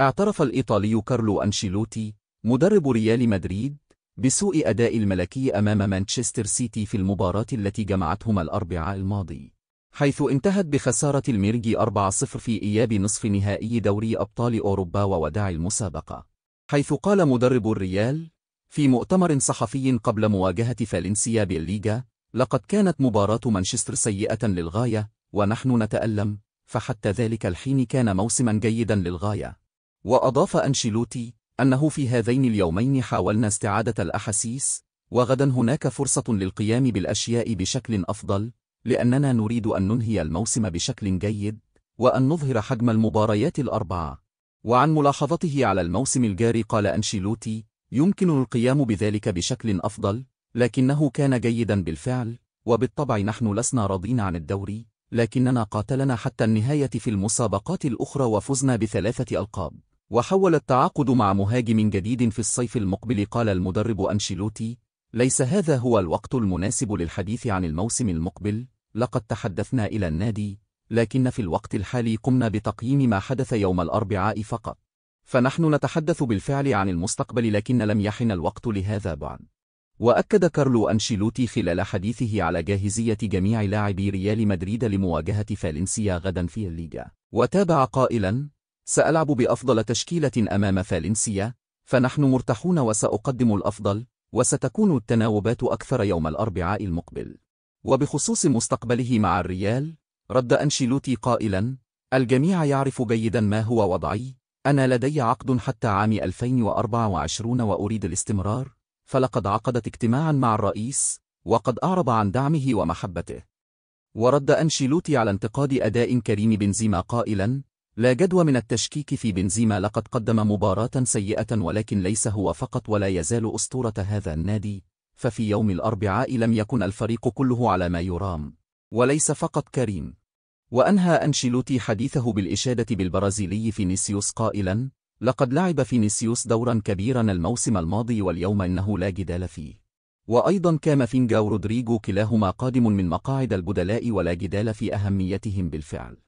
اعترف الإيطالي كارلو أنشيلوتي مدرب ريال مدريد بسوء أداء الملكي أمام مانشستر سيتي في المباراة التي جمعتهما الأربعاء الماضي حيث انتهت بخسارة الميرجي 4-0 في إياب نصف نهائي دوري أبطال أوروبا ووداع المسابقة حيث قال مدرب الريال في مؤتمر صحفي قبل مواجهة فالنسيا بالليغا لقد كانت مباراة مانشستر سيئة للغاية ونحن نتألم فحتى ذلك الحين كان موسما جيدا للغاية وأضاف أنشيلوتي أنه في هذين اليومين حاولنا استعادة الأحاسيس وغدا هناك فرصة للقيام بالأشياء بشكل أفضل لأننا نريد أن ننهي الموسم بشكل جيد وأن نظهر حجم المباريات الأربعة وعن ملاحظته على الموسم الجاري قال أنشيلوتي يمكن القيام بذلك بشكل أفضل لكنه كان جيدا بالفعل وبالطبع نحن لسنا راضين عن الدوري لكننا قاتلنا حتى النهاية في المسابقات الأخرى وفزنا بثلاثة ألقاب وحول التعاقد مع مهاجم جديد في الصيف المقبل قال المدرب أنشيلوتي ليس هذا هو الوقت المناسب للحديث عن الموسم المقبل لقد تحدثنا إلى النادي لكن في الوقت الحالي قمنا بتقييم ما حدث يوم الأربعاء فقط فنحن نتحدث بالفعل عن المستقبل لكن لم يحن الوقت لهذا بعد وأكد كارلو أنشيلوتي خلال حديثه على جاهزية جميع لاعبي ريال مدريد لمواجهة فالنسيا غدا في الليجا وتابع قائلا سألعب بأفضل تشكيلة أمام فالنسيا، فنحن مرتاحون وسأقدم الأفضل، وستكون التناوبات أكثر يوم الأربعاء المقبل. وبخصوص مستقبله مع الريال، رد أنشيلوتي قائلا: الجميع يعرف جيدا ما هو وضعي، أنا لدي عقد حتى عام 2024 وأريد الاستمرار، فلقد عقدت اجتماعا مع الرئيس، وقد أعرب عن دعمه ومحبته. ورد أنشيلوتي على انتقاد أداء كريم بنزيما قائلا: لا جدوى من التشكيك في بنزيما لقد قدم مباراة سيئة ولكن ليس هو فقط ولا يزال أسطورة هذا النادي ففي يوم الأربعاء لم يكن الفريق كله على ما يرام وليس فقط كريم وأنهى أنشيلوتي حديثه بالإشادة بالبرازيلي فينيسيوس قائلا لقد لعب فينيسيوس دورا كبيرا الموسم الماضي واليوم إنه لا جدال فيه وأيضا فينجا ورودريجو كلاهما قادم من مقاعد البدلاء ولا جدال في أهميتهم بالفعل